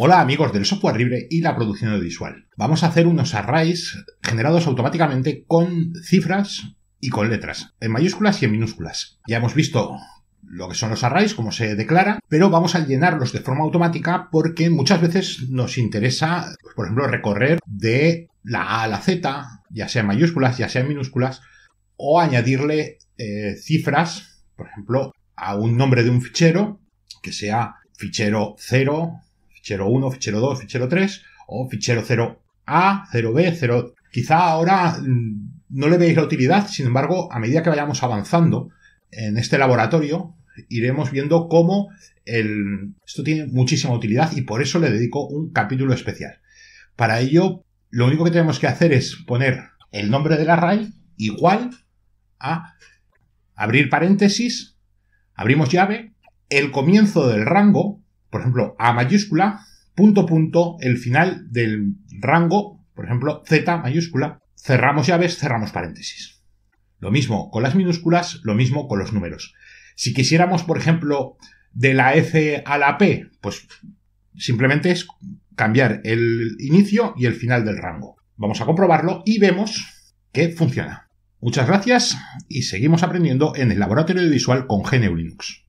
Hola amigos del software libre y la producción audiovisual. Vamos a hacer unos arrays generados automáticamente con cifras y con letras, en mayúsculas y en minúsculas. Ya hemos visto lo que son los arrays, cómo se declara, pero vamos a llenarlos de forma automática porque muchas veces nos interesa, pues, por ejemplo, recorrer de la A a la Z, ya sea en mayúsculas, ya sea en minúsculas, o añadirle eh, cifras, por ejemplo, a un nombre de un fichero, que sea fichero 0, fichero 1, fichero 2, fichero 3 o fichero 0A, 0B, 0... Quizá ahora mm, no le veis la utilidad, sin embargo, a medida que vayamos avanzando en este laboratorio, iremos viendo cómo esto tiene muchísima utilidad y por eso le dedico un capítulo especial. Para ello, lo único que tenemos que hacer es poner el nombre del array igual a abrir paréntesis, abrimos llave, el comienzo del rango, por ejemplo, A mayúscula, punto punto, el final del rango, por ejemplo, Z mayúscula, cerramos llaves, cerramos paréntesis. Lo mismo con las minúsculas, lo mismo con los números. Si quisiéramos, por ejemplo, de la F a la P, pues simplemente es cambiar el inicio y el final del rango. Vamos a comprobarlo y vemos que funciona. Muchas gracias y seguimos aprendiendo en el laboratorio visual con GNU e Linux.